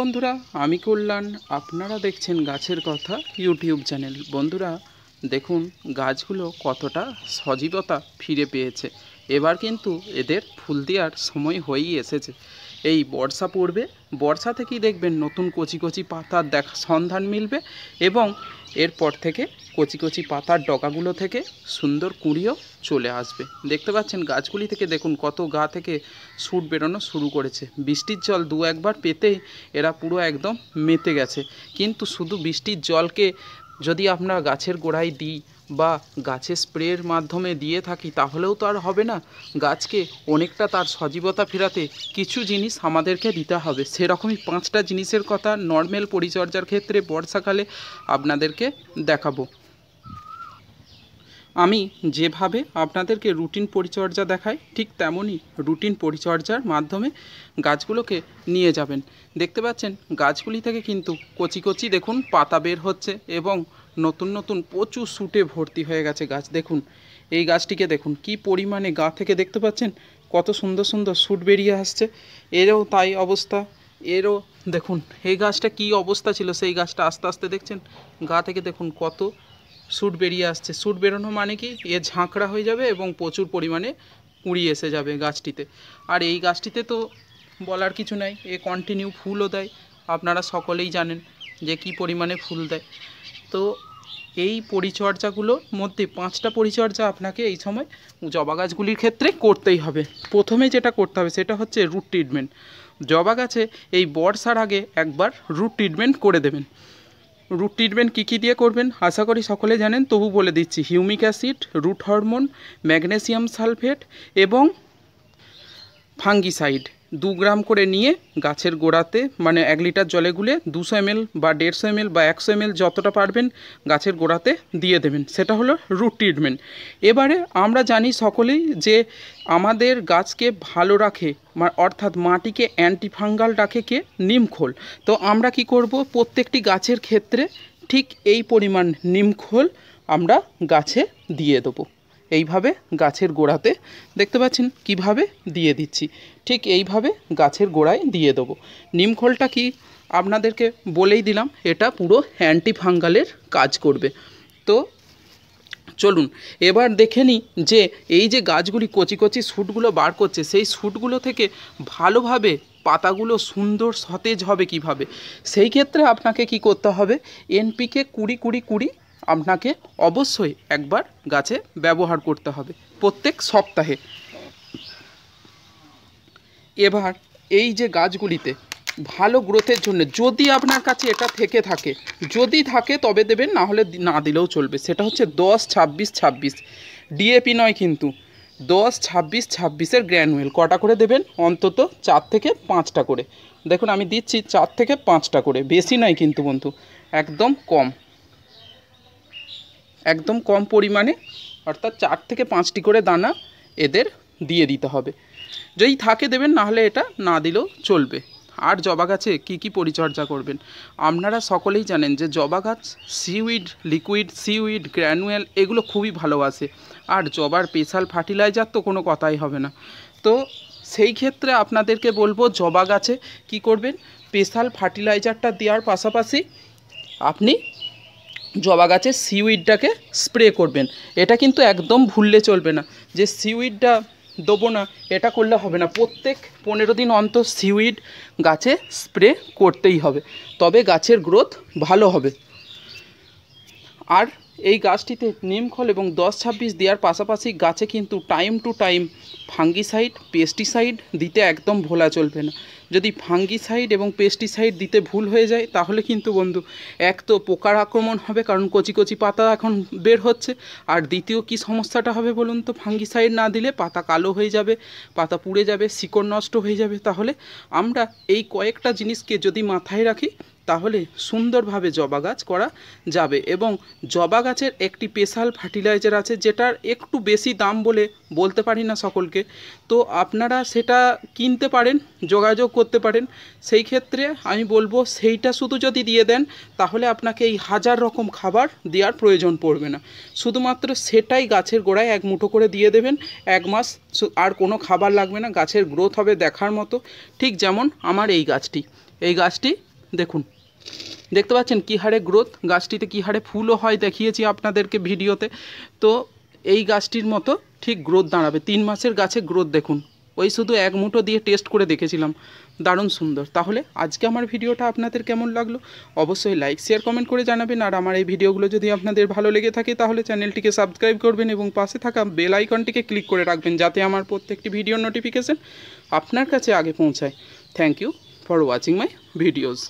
বন্ধুরা আমি কল্যাণ আপনারা দেখছেন গাছের কথা ইউটিউব চ্যানেল বন্ধুরা দেখুন গাছগুলো কতটা সজীবতা ফিরে পেয়েছে এবার কিন্তু এদের ফুল দেওয়ার সময় হয়েই এসেছে এই বর্ষা পড়বে বর্ষা থেকেই দেখবেন নতুন কচি কচি পাতার দেখা সন্ধান মিলবে এবং এরপর থেকে কচি কচি পাতার ডগাগুলো থেকে সুন্দর কুঁড়িও চলে আসবে দেখতে পাচ্ছেন গাছগুলি থেকে দেখুন কত গা থেকে সুট বেরোনো শুরু করেছে বৃষ্টির জল দু একবার পেতেই এরা পুরো একদম মেতে গেছে কিন্তু শুধু বৃষ্টির জলকে যদি আমরা গাছের গোড়ায় দিই বা গাছে স্প্রের মাধ্যমে দিয়ে থাকি তাহলেও তো আর হবে না গাছকে অনেকটা তার সজীবতা ফেরাতে কিছু জিনিস আমাদেরকে দিতে হবে সেরকমই পাঁচটা জিনিসের কথা নর্মেল পরিচর্যার ক্ষেত্রে বর্ষাকালে আপনাদেরকে দেখাবো আমি যেভাবে আপনাদেরকে রুটিন পরিচর্যা দেখাই ঠিক তেমনই রুটিন পরিচর্যার মাধ্যমে গাছগুলোকে নিয়ে যাবেন দেখতে পাচ্ছেন গাছগুলি থেকে কিন্তু কচি কচি দেখুন পাতা বের হচ্ছে এবং নতুন নতুন প্রচুর সুটে ভর্তি হয়ে গেছে গাছ দেখুন এই গাছটিকে দেখুন কি পরিমাণে গা থেকে দেখতে পাচ্ছেন কত সুন্দর সুন্দর সুট বেরিয়ে আসছে এরও তাই অবস্থা এরও দেখুন এই গাছটা কি অবস্থা ছিল সেই গাছটা আস্তে আস্তে দেখছেন গা থেকে দেখুন কত সুট বেরিয়ে আসছে সুট বেরোনো মানে কি এ ঝাঁকড়া হয়ে যাবে এবং প্রচুর পরিমাণে কুঁড়ি এসে যাবে গাছটিতে আর এই গাছটিতে তো বলার কিছু নাই এ কন্টিনিউ ফুলও দেয় আপনারা সকলেই জানেন যে কি পরিমাণে ফুল দেয় তো এই পরিচর্যাগুলোর মধ্যে পাঁচটা পরিচর্যা আপনাকে এই সময় জবা গাছগুলির ক্ষেত্রে করতেই হবে প্রথমে যেটা করতে হবে সেটা হচ্ছে রুট ট্রিটমেন্ট জবা গাছে এই বর্ষার আগে একবার রুট ট্রিটমেন্ট করে দেবেন রুট ট্রিটমেন্ট কী কী দিয়ে করবেন আশা করি সকলে জানেন তবু বলে দিচ্ছি humic acid root hormone magnesium sulphate এবং ফাঙ্গিসাইড দু গ্রাম করে নিয়ে গাছের গোড়াতে মানে এক লিটার জলে গুলে দুশো এমএল বা দেড়শো এমএল বা একশো এমএল যতটা পারবেন গাছের গোড়াতে দিয়ে দেবেন সেটা হলো রুট ট্রিটমেন্ট এবারে আমরা জানি সকলেই যে আমাদের গাছকে ভালো রাখে অর্থাৎ মাটিকে অ্যান্টিফাঙ্গাল রাখে কে নিমখোল তো আমরা কি করব প্রত্যেকটি গাছের ক্ষেত্রে ঠিক এই পরিমাণ নিমখোল আমরা গাছে দিয়ে দেবো এইভাবে গাছের গোড়াতে দেখতে পাচ্ছেন কিভাবে দিয়ে দিচ্ছি ঠিক এইভাবে গাছের গোড়ায় দিয়ে দেবো নিমখোলটা কি আপনাদেরকে বলেই দিলাম এটা পুরো অ্যান্টি ফাঙ্গালের কাজ করবে তো চলুন এবার দেখে নিই যে এই যে গাছগুলি কচি কচি শ্যুটগুলো বার করছে সেই শ্যুটগুলো থেকে ভালোভাবে পাতাগুলো সুন্দর সতেজ হবে কিভাবে সেই ক্ষেত্রে আপনাকে কি করতে হবে এনপিকে কুড়ি কুড়ি কুড়ি আপনাকে অবশ্যই একবার গাছে ব্যবহার করতে হবে প্রত্যেক সপ্তাহে এবার এই যে গাছগুলিতে ভালো গ্রোথের জন্য যদি আপনার কাছে এটা থেকে থাকে যদি থাকে তবে দেবেন না হলে না দিলেও চলবে সেটা হচ্ছে দশ ছাব্বিশ ছাব্বিশ ডিএপি নয় কিন্তু দশ ছাব্বিশ ছাব্বিশের গ্র্যানুয়েল কটা করে দেবেন অন্তত চার থেকে পাঁচটা করে দেখুন আমি দিচ্ছি চার থেকে পাঁচটা করে বেশি নয় কিন্তু বন্ধু একদম কম একদম কম পরিমাণে অর্থাৎ চার থেকে পাঁচটি করে দানা এদের দিয়ে দিতে হবে যেই থাকে দেবেন নাহলে এটা না দিলেও চলবে আর জবা গাছে কী কী পরিচর্যা করবেন আপনারা সকলেই জানেন যে জবা গাছ সিউইড লিকুইড সিউইড গ্র্যানুয়েল এগুলো খুবই ভালোবাসে আর জবার স্পেশাল ফার্টিলাইজার তো কোনো কথাই হবে না তো সেই ক্ষেত্রে আপনাদেরকে বলবো জবা গাছে কি করবেন স্পেশাল ফার্টিলাইজারটা দেওয়ার পাশাপাশি আপনি জবা গাছের সিউইডটাকে স্প্রে করবেন এটা কিন্তু একদম ভুললে চলবে না যে সিউইডটা দেবো না এটা করলে হবে না প্রত্যেক পনেরো দিন অন্তর সিউইড গাছে স্প্রে করতেই হবে তবে গাছের গ্রোথ ভালো হবে আর এই গাছটিতে নিমখল এবং দশ ছাব্বিশ দেওয়ার পাশাপাশি গাছে কিন্তু time to time fungicide pesticide দিতে একদম ভোলা চলবে না যদি ফাঙ্গিসাইড এবং পেস্টিসাইড দিতে ভুল হয়ে যায় তাহলে কিন্তু বন্ধু এক তো পোকার আক্রমণ হবে কারণ কচি কচি পাতা এখন বের হচ্ছে আর দ্বিতীয় কি সমস্যাটা হবে বলুন তো ফাঙ্গিসাইড না দিলে পাতা কালো হয়ে যাবে পাতা পুড়ে যাবে শিকড় নষ্ট হয়ে যাবে তাহলে আমরা এই কয়েকটা জিনিসকে যদি মাথায় রাখি তাহলে সুন্দরভাবে জবা গাছ করা যাবে এবং জবা গাছের একটি স্পেশাল ফার্টিলাইজার আছে যেটার একটু বেশি দাম বলে বলতে পারি না সকলকে তো আপনারা সেটা কিনতে পারেন যোগাযোগ করতে পারেন সেই ক্ষেত্রে আমি বলবো সেইটা শুধু যদি দিয়ে দেন তাহলে আপনাকে এই হাজার রকম খাবার দেওয়ার প্রয়োজন পড়বে না শুধুমাত্র সেটাই গাছের গোড়ায় এক মুঠো করে দিয়ে দেবেন এক মাস আর কোনো খাবার লাগবে না গাছের গ্রোথ হবে দেখার মতো ঠিক যেমন আমার এই গাছটি এই গাছটি দেখুন দেখতে পাচ্ছেন কী হারে গ্রোথ গাছটিতে কী হারে ফুলও হয় দেখিয়েছি আপনাদেরকে ভিডিওতে তো এই গাছটির মতো ঠিক গ্রোথ দাঁড়াবে তিন মাসের গাছে গ্রোথ দেখুন ওই শুধু এক মুঠো দিয়ে টেস্ট করে দেখেছিলাম দারুণ সুন্দর তাহলে আজকে আমার ভিডিওটা আপনাদের কেমন লাগলো অবশ্যই লাইক শেয়ার কমেন্ট করে জানাবেন আর আমার এই ভিডিওগুলো যদি আপনাদের ভালো লেগে থাকে তাহলে চ্যানেলটিকে সাবস্ক্রাইব করবেন এবং পাশে থাকা বেল আইকনটিকে ক্লিক করে রাখবেন যাতে আমার প্রত্যেকটি ভিডিও নোটিফিকেশান আপনার কাছে আগে পৌঁছায় thank you for watching my videos